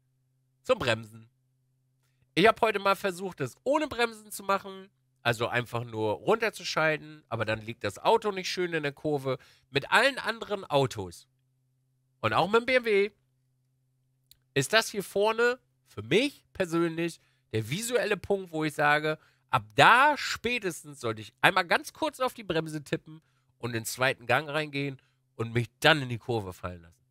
zum Bremsen. Ich habe heute mal versucht, das ohne Bremsen zu machen, also einfach nur runterzuschalten, aber dann liegt das Auto nicht schön in der Kurve mit allen anderen Autos. Und auch mit dem BMW ist das hier vorne für mich persönlich der visuelle Punkt, wo ich sage, ab da spätestens sollte ich einmal ganz kurz auf die Bremse tippen und in den zweiten Gang reingehen und mich dann in die Kurve fallen lassen.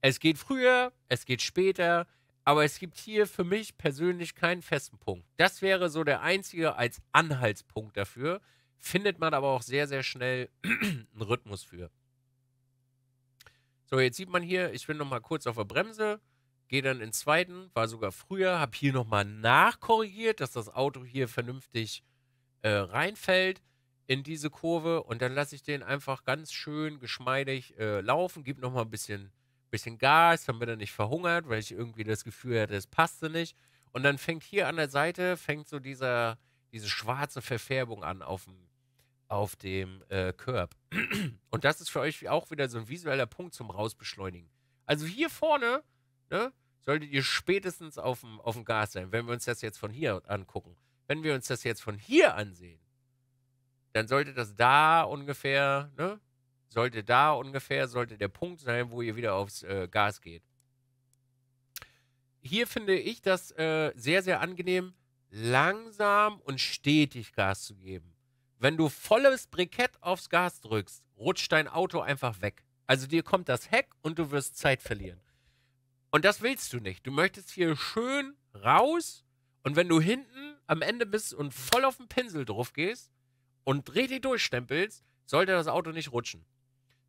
Es geht früher, es geht später, aber es gibt hier für mich persönlich keinen festen Punkt. Das wäre so der einzige als Anhaltspunkt dafür, findet man aber auch sehr, sehr schnell einen Rhythmus für. So, jetzt sieht man hier, ich bin nochmal kurz auf der Bremse, gehe dann in den zweiten, war sogar früher, habe hier nochmal nachkorrigiert, dass das Auto hier vernünftig äh, reinfällt in diese Kurve und dann lasse ich den einfach ganz schön geschmeidig äh, laufen, gebe nochmal ein bisschen, bisschen Gas, damit er nicht verhungert, weil ich irgendwie das Gefühl hatte, es passte nicht. Und dann fängt hier an der Seite, fängt so dieser, diese schwarze Verfärbung an auf dem, auf dem äh, Curb. Und das ist für euch auch wieder so ein visueller Punkt zum Rausbeschleunigen. Also hier vorne, ne, solltet ihr spätestens auf dem, auf dem Gas sein, wenn wir uns das jetzt von hier angucken. Wenn wir uns das jetzt von hier ansehen, dann sollte das da ungefähr, ne? Sollte da ungefähr, sollte der Punkt sein, wo ihr wieder aufs äh, Gas geht. Hier finde ich das äh, sehr, sehr angenehm, langsam und stetig Gas zu geben. Wenn du volles Brikett aufs Gas drückst, rutscht dein Auto einfach weg. Also dir kommt das Heck und du wirst Zeit verlieren. Und das willst du nicht. Du möchtest hier schön raus und wenn du hinten am Ende bist und voll auf den Pinsel drauf gehst, und richtig durchstempelst, sollte das Auto nicht rutschen.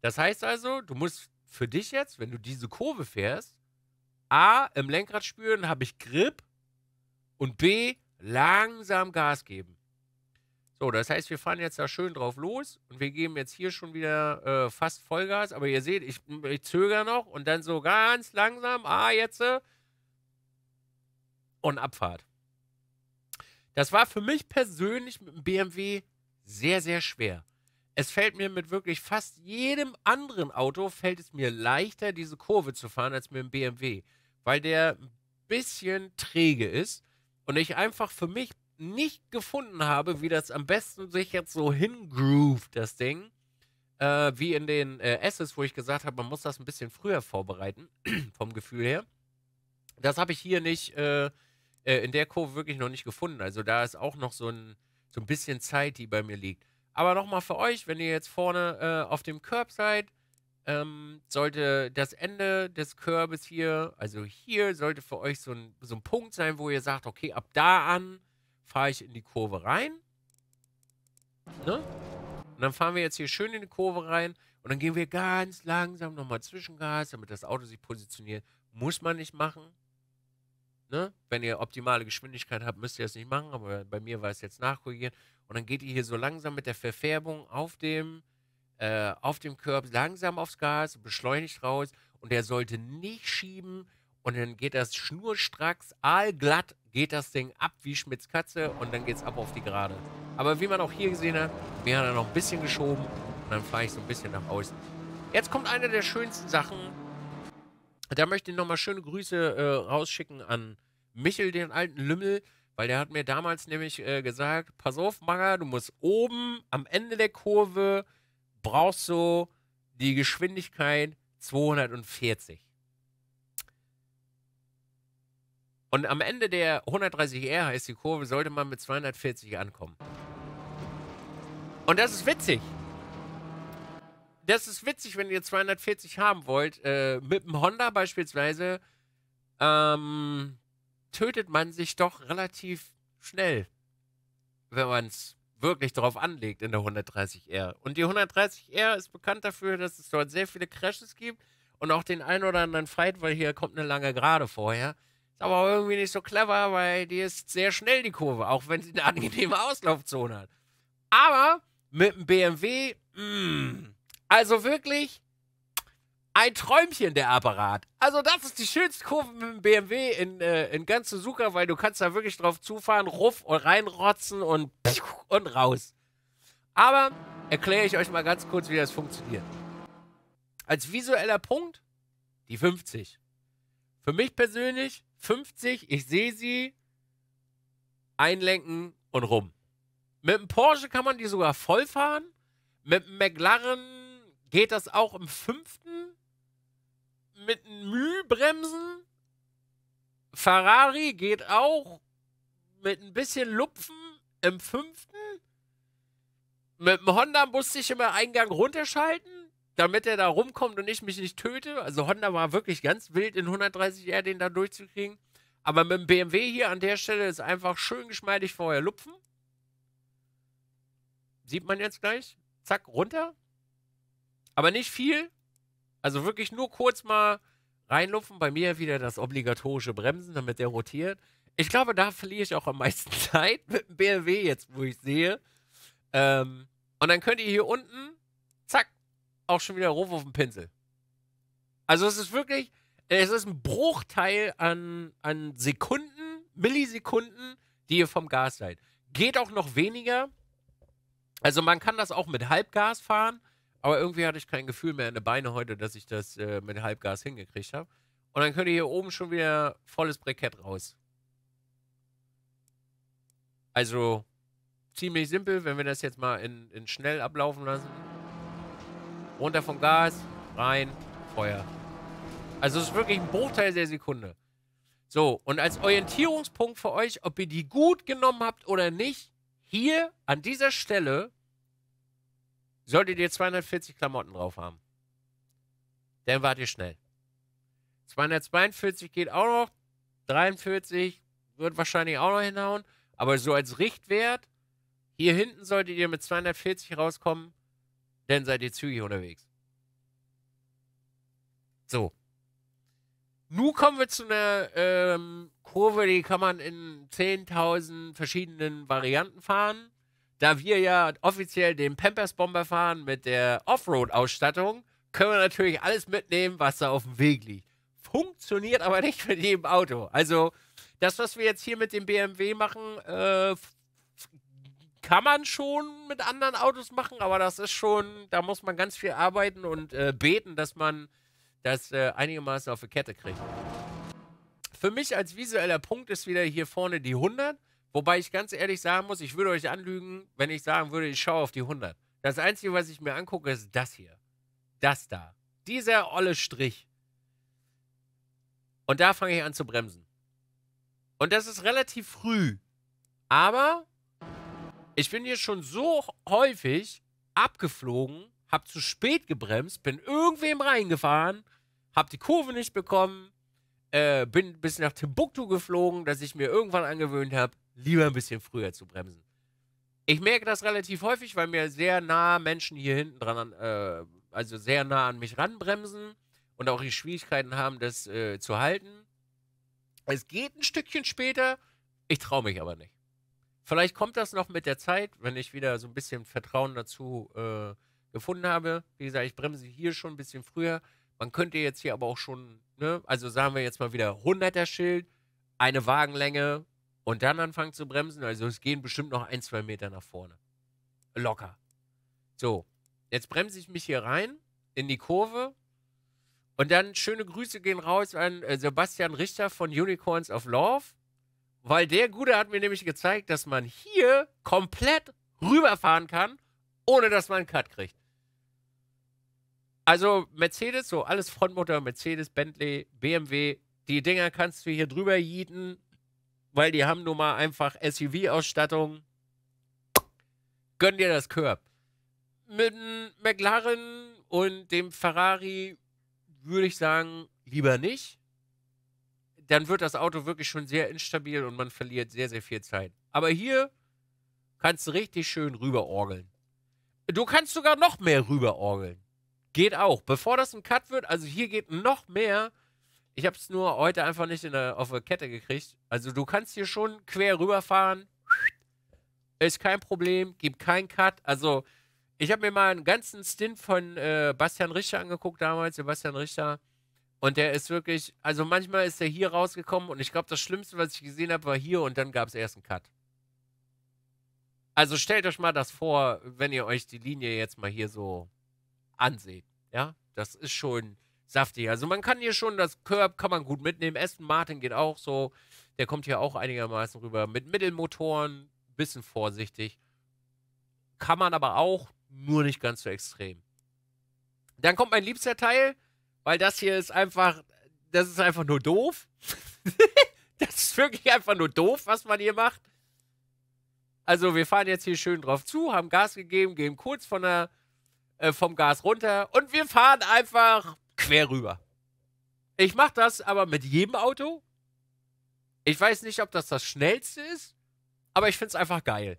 Das heißt also, du musst für dich jetzt, wenn du diese Kurve fährst, A, im Lenkrad spüren, habe ich Grip und B, langsam Gas geben. So, das heißt, wir fahren jetzt da schön drauf los und wir geben jetzt hier schon wieder äh, fast Vollgas, aber ihr seht, ich, ich zögere noch und dann so ganz langsam, ah, jetzt äh, und Abfahrt. Das war für mich persönlich mit dem BMW sehr, sehr schwer. Es fällt mir mit wirklich fast jedem anderen Auto, fällt es mir leichter, diese Kurve zu fahren, als mit dem BMW, weil der ein bisschen träge ist und ich einfach für mich nicht gefunden habe, wie das am besten sich jetzt so hingroovt, das Ding. Äh, wie in den äh, Asses, wo ich gesagt habe, man muss das ein bisschen früher vorbereiten, vom Gefühl her. Das habe ich hier nicht, äh, äh, in der Kurve wirklich noch nicht gefunden. Also da ist auch noch so ein, so ein bisschen Zeit, die bei mir liegt. Aber nochmal für euch, wenn ihr jetzt vorne äh, auf dem Curb seid, ähm, sollte das Ende des Körbes hier, also hier, sollte für euch so ein, so ein Punkt sein, wo ihr sagt, okay, ab da an fahre ich in die Kurve rein. Ne? Und dann fahren wir jetzt hier schön in die Kurve rein und dann gehen wir ganz langsam nochmal Zwischengas, damit das Auto sich positioniert. Muss man nicht machen. Ne? Wenn ihr optimale Geschwindigkeit habt, müsst ihr das nicht machen, aber bei mir war es jetzt nachkorrigieren. Und dann geht ihr hier so langsam mit der Verfärbung auf dem, äh, auf dem Körper langsam aufs Gas, beschleunigt raus und der sollte nicht schieben. Und dann geht das schnurstracks, aalglatt, geht das Ding ab wie Schmitz Katze und dann geht es ab auf die Gerade. Aber wie man auch hier gesehen hat, wir haben er noch ein bisschen geschoben und dann fahre ich so ein bisschen nach außen. Jetzt kommt eine der schönsten Sachen, da möchte ich nochmal schöne Grüße äh, rausschicken an Michel, den alten Lümmel, weil der hat mir damals nämlich äh, gesagt, pass auf, Manga, du musst oben am Ende der Kurve brauchst du die Geschwindigkeit 240. Und am Ende der 130R heißt die Kurve, sollte man mit 240 ankommen. Und das ist witzig das ist witzig, wenn ihr 240 haben wollt. Äh, mit dem Honda beispielsweise ähm, tötet man sich doch relativ schnell, wenn man es wirklich darauf anlegt in der 130R. Und die 130R ist bekannt dafür, dass es dort sehr viele Crashes gibt und auch den einen oder anderen Fight, weil hier kommt eine lange Gerade vorher. Ist aber irgendwie nicht so clever, weil die ist sehr schnell die Kurve, auch wenn sie eine angenehme Auslaufzone hat. Aber mit dem BMW, mh, mm, also wirklich ein Träumchen, der Apparat. Also das ist die schönste Kurve mit dem BMW in, äh, in ganz Suzuka, weil du kannst da wirklich drauf zufahren, ruff und reinrotzen und, und raus. Aber erkläre ich euch mal ganz kurz, wie das funktioniert. Als visueller Punkt die 50. Für mich persönlich 50, ich sehe sie einlenken und rum. Mit dem Porsche kann man die sogar vollfahren. Mit dem McLaren Geht das auch im fünften? Mit Mühbremsen? Ferrari geht auch mit ein bisschen Lupfen im fünften? Mit dem Honda musste ich immer Eingang runterschalten, damit er da rumkommt und ich mich nicht töte. Also Honda war wirklich ganz wild in 130 R den da durchzukriegen. Aber mit dem BMW hier an der Stelle ist einfach schön geschmeidig vorher lupfen. Sieht man jetzt gleich. Zack, runter. Aber nicht viel. Also wirklich nur kurz mal reinlupfen. Bei mir wieder das obligatorische Bremsen, damit der rotiert. Ich glaube, da verliere ich auch am meisten Zeit mit dem BMW jetzt, wo ich sehe. Ähm, und dann könnt ihr hier unten, zack, auch schon wieder ruf auf den Pinsel. Also es ist wirklich, es ist ein Bruchteil an, an Sekunden, Millisekunden, die ihr vom Gas seid. Geht auch noch weniger. Also man kann das auch mit Halbgas fahren. Aber irgendwie hatte ich kein Gefühl mehr in den Beinen heute, dass ich das äh, mit Halbgas hingekriegt habe. Und dann könnt ihr hier oben schon wieder volles Brikett raus. Also ziemlich simpel, wenn wir das jetzt mal in, in schnell ablaufen lassen. Runter vom Gas, rein, Feuer. Also es ist wirklich ein Bruchteil der Sekunde. So, und als Orientierungspunkt für euch, ob ihr die gut genommen habt oder nicht, hier an dieser Stelle Solltet ihr 240 Klamotten drauf haben, dann wart ihr schnell. 242 geht auch noch, 43 wird wahrscheinlich auch noch hinhauen, aber so als Richtwert, hier hinten solltet ihr mit 240 rauskommen, dann seid ihr zügig unterwegs. So. Nun kommen wir zu einer ähm, Kurve, die kann man in 10.000 verschiedenen Varianten fahren da wir ja offiziell den Pampers Bomber fahren mit der Offroad-Ausstattung, können wir natürlich alles mitnehmen, was da auf dem Weg liegt. Funktioniert aber nicht mit jedem Auto. Also, das, was wir jetzt hier mit dem BMW machen, äh, kann man schon mit anderen Autos machen, aber das ist schon, da muss man ganz viel arbeiten und äh, beten, dass man das äh, einigermaßen auf die Kette kriegt. Für mich als visueller Punkt ist wieder hier vorne die 100 Wobei ich ganz ehrlich sagen muss, ich würde euch anlügen, wenn ich sagen würde, ich schaue auf die 100. Das Einzige, was ich mir angucke, ist das hier. Das da. Dieser olle Strich. Und da fange ich an zu bremsen. Und das ist relativ früh. Aber ich bin hier schon so häufig abgeflogen, habe zu spät gebremst, bin irgendwem reingefahren, habe die Kurve nicht bekommen, äh, bin bis nach Timbuktu geflogen, dass ich mir irgendwann angewöhnt habe, lieber ein bisschen früher zu bremsen. Ich merke das relativ häufig, weil mir sehr nah Menschen hier hinten dran, äh, also sehr nah an mich ranbremsen und auch die Schwierigkeiten haben, das äh, zu halten. Es geht ein Stückchen später, ich traue mich aber nicht. Vielleicht kommt das noch mit der Zeit, wenn ich wieder so ein bisschen Vertrauen dazu äh, gefunden habe. Wie gesagt, ich bremse hier schon ein bisschen früher. Man könnte jetzt hier aber auch schon, ne, also sagen wir jetzt mal wieder 100er Schild, eine Wagenlänge, und dann anfangen zu bremsen. Also es gehen bestimmt noch ein, zwei Meter nach vorne. Locker. So, jetzt bremse ich mich hier rein in die Kurve. Und dann schöne Grüße gehen raus an äh, Sebastian Richter von Unicorns of Love, weil der Gute hat mir nämlich gezeigt, dass man hier komplett rüberfahren kann, ohne dass man einen Cut kriegt. Also Mercedes, so alles Frontmotor, Mercedes, Bentley, BMW, die Dinger kannst du hier drüber jieten, weil die haben nun mal einfach SUV-Ausstattung. Gönn dir das Körb. Mit dem McLaren und dem Ferrari würde ich sagen, lieber nicht. Dann wird das Auto wirklich schon sehr instabil und man verliert sehr, sehr viel Zeit. Aber hier kannst du richtig schön rüberorgeln. Du kannst sogar noch mehr rüberorgeln. Geht auch. Bevor das ein Cut wird, also hier geht noch mehr ich habe es nur heute einfach nicht der, auf der Kette gekriegt. Also du kannst hier schon quer rüberfahren. Ist kein Problem, gibt keinen Cut. Also ich habe mir mal einen ganzen Stint von äh, Bastian Richter angeguckt damals, Sebastian Richter. Und der ist wirklich, also manchmal ist er hier rausgekommen und ich glaube, das Schlimmste, was ich gesehen habe, war hier und dann gab es erst einen Cut. Also stellt euch mal das vor, wenn ihr euch die Linie jetzt mal hier so anseht. Ja, das ist schon saftig. Also man kann hier schon, das Curb kann man gut mitnehmen. Aston Martin geht auch so. Der kommt hier auch einigermaßen rüber. Mit Mittelmotoren, bisschen vorsichtig. Kann man aber auch, nur nicht ganz so extrem. Dann kommt mein liebster Teil, weil das hier ist einfach, das ist einfach nur doof. das ist wirklich einfach nur doof, was man hier macht. Also wir fahren jetzt hier schön drauf zu, haben Gas gegeben, gehen kurz von der, äh, vom Gas runter und wir fahren einfach quer rüber. Ich mache das aber mit jedem Auto. Ich weiß nicht, ob das das schnellste ist, aber ich finde es einfach geil.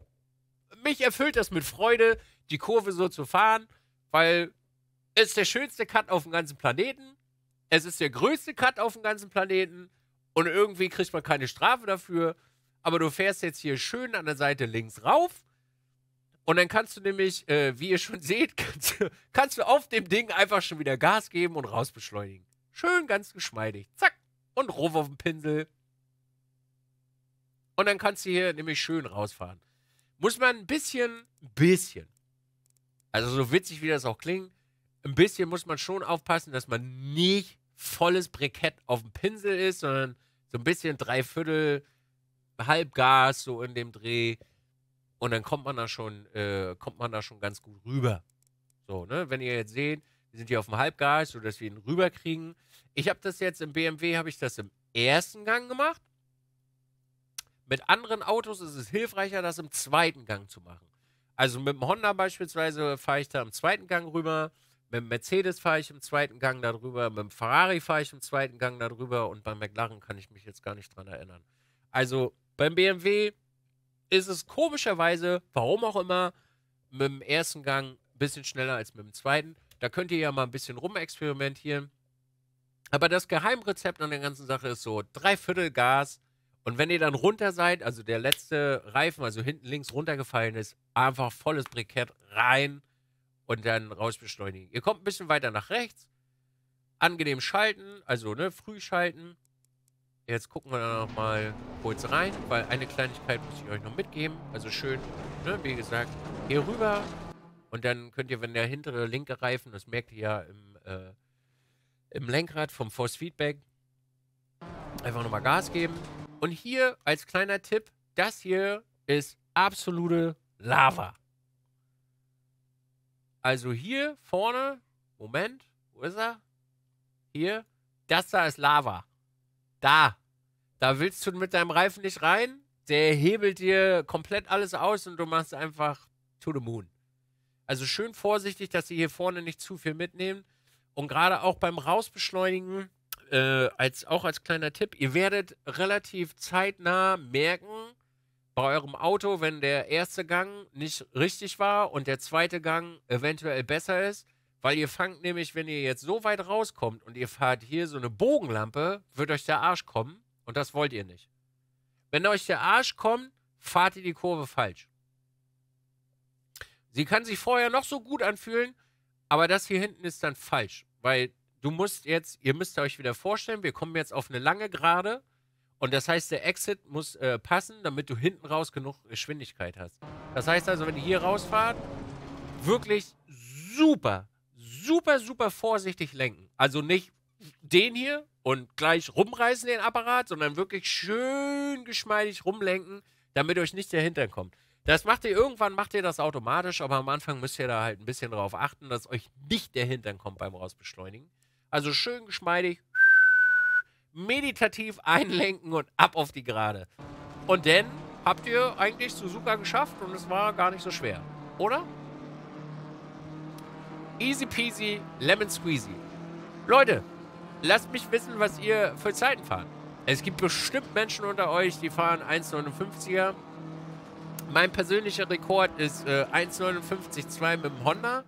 Mich erfüllt das mit Freude, die Kurve so zu fahren, weil es der schönste Cut auf dem ganzen Planeten. Es ist der größte Cut auf dem ganzen Planeten. Und irgendwie kriegt man keine Strafe dafür. Aber du fährst jetzt hier schön an der Seite links rauf und dann kannst du nämlich, äh, wie ihr schon seht, kannst, kannst, du auf dem Ding einfach schon wieder Gas geben und rausbeschleunigen. Schön ganz geschmeidig. Zack. Und ruf auf den Pinsel. Und dann kannst du hier nämlich schön rausfahren. Muss man ein bisschen, ein bisschen, also so witzig wie das auch klingt, ein bisschen muss man schon aufpassen, dass man nicht volles Brikett auf dem Pinsel ist, sondern so ein bisschen dreiviertel, Halbgas, so in dem Dreh und dann kommt man da schon, äh, kommt man da schon ganz gut rüber. So, ne? Wenn ihr jetzt seht, wir sind hier auf dem Halbgas, sodass wir ihn rüberkriegen. Ich habe das jetzt im BMW, habe ich das im ersten Gang gemacht. Mit anderen Autos ist es hilfreicher, das im zweiten Gang zu machen. Also mit dem Honda beispielsweise fahre ich da im zweiten Gang rüber, mit dem Mercedes fahre ich im zweiten Gang darüber, mit dem Ferrari fahre ich im zweiten Gang darüber und beim McLaren kann ich mich jetzt gar nicht dran erinnern. Also beim BMW ist es komischerweise, warum auch immer, mit dem ersten Gang ein bisschen schneller als mit dem zweiten. Da könnt ihr ja mal ein bisschen rumexperimentieren. Aber das Geheimrezept an der ganzen Sache ist so: Dreiviertel Gas. Und wenn ihr dann runter seid, also der letzte Reifen, also hinten links runtergefallen ist, einfach volles Brikett rein und dann raus beschleunigen. Ihr kommt ein bisschen weiter nach rechts, angenehm schalten, also ne, früh schalten Jetzt gucken wir da nochmal kurz rein, weil eine Kleinigkeit muss ich euch noch mitgeben. Also schön, ne, wie gesagt, hier rüber. Und dann könnt ihr, wenn der hintere linke Reifen, das merkt ihr ja im, äh, im Lenkrad vom Force Feedback, einfach nochmal Gas geben. Und hier als kleiner Tipp, das hier ist absolute Lava. Also hier vorne, Moment, wo ist er? Hier, das da ist Lava. Da. Da willst du mit deinem Reifen nicht rein. Der hebelt dir komplett alles aus und du machst einfach to the moon. Also schön vorsichtig, dass sie hier vorne nicht zu viel mitnehmen. Und gerade auch beim Rausbeschleunigen, äh, als, auch als kleiner Tipp, ihr werdet relativ zeitnah merken, bei eurem Auto, wenn der erste Gang nicht richtig war und der zweite Gang eventuell besser ist, weil ihr fangt nämlich, wenn ihr jetzt so weit rauskommt und ihr fahrt hier so eine Bogenlampe, wird euch der Arsch kommen und das wollt ihr nicht. Wenn euch der Arsch kommt, fahrt ihr die Kurve falsch. Sie kann sich vorher noch so gut anfühlen, aber das hier hinten ist dann falsch, weil du musst jetzt, ihr müsst euch wieder vorstellen, wir kommen jetzt auf eine lange Gerade und das heißt, der Exit muss äh, passen, damit du hinten raus genug Geschwindigkeit hast. Das heißt also, wenn ihr hier rausfahrt, wirklich super super, super vorsichtig lenken. Also nicht den hier und gleich rumreißen den Apparat, sondern wirklich schön geschmeidig rumlenken, damit euch nicht der Hintern kommt. Das macht ihr irgendwann, macht ihr das automatisch, aber am Anfang müsst ihr da halt ein bisschen drauf achten, dass euch nicht der Hintern kommt beim Rausbeschleunigen. Also schön geschmeidig, meditativ einlenken und ab auf die Gerade. Und dann habt ihr eigentlich Suzuka geschafft und es war gar nicht so schwer, oder? Easy peasy, lemon squeezy. Leute, lasst mich wissen, was ihr für Zeiten fahrt. Es gibt bestimmt Menschen unter euch, die fahren 1,59er. Mein persönlicher Rekord ist äh, 1,59,2 mit dem Honda.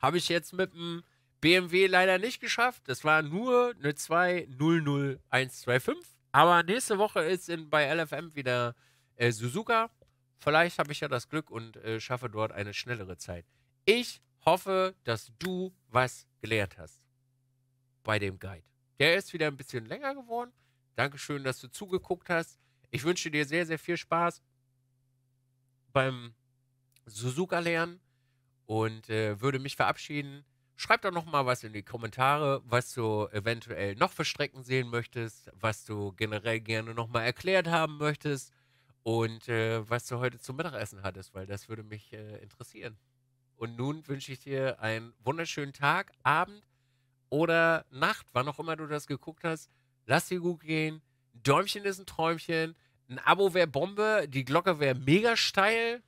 Habe ich jetzt mit dem BMW leider nicht geschafft. Das war nur eine 2,00125. Aber nächste Woche ist in, bei LFM wieder äh, Suzuka. Vielleicht habe ich ja das Glück und äh, schaffe dort eine schnellere Zeit. Ich hoffe, dass du was gelernt hast bei dem Guide. Der ist wieder ein bisschen länger geworden. Dankeschön, dass du zugeguckt hast. Ich wünsche dir sehr, sehr viel Spaß beim Suzuka lernen und äh, würde mich verabschieden. Schreib doch noch mal was in die Kommentare, was du eventuell noch für Strecken sehen möchtest, was du generell gerne noch mal erklärt haben möchtest und äh, was du heute zum Mittagessen hattest, weil das würde mich äh, interessieren. Und nun wünsche ich dir einen wunderschönen Tag, Abend oder Nacht, wann auch immer du das geguckt hast. Lass dir gut gehen. Ein Däumchen ist ein Träumchen. Ein Abo wäre Bombe. Die Glocke wäre mega steil.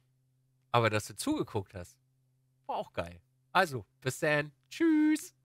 Aber dass du zugeguckt hast, war auch geil. Also, bis dann. Tschüss.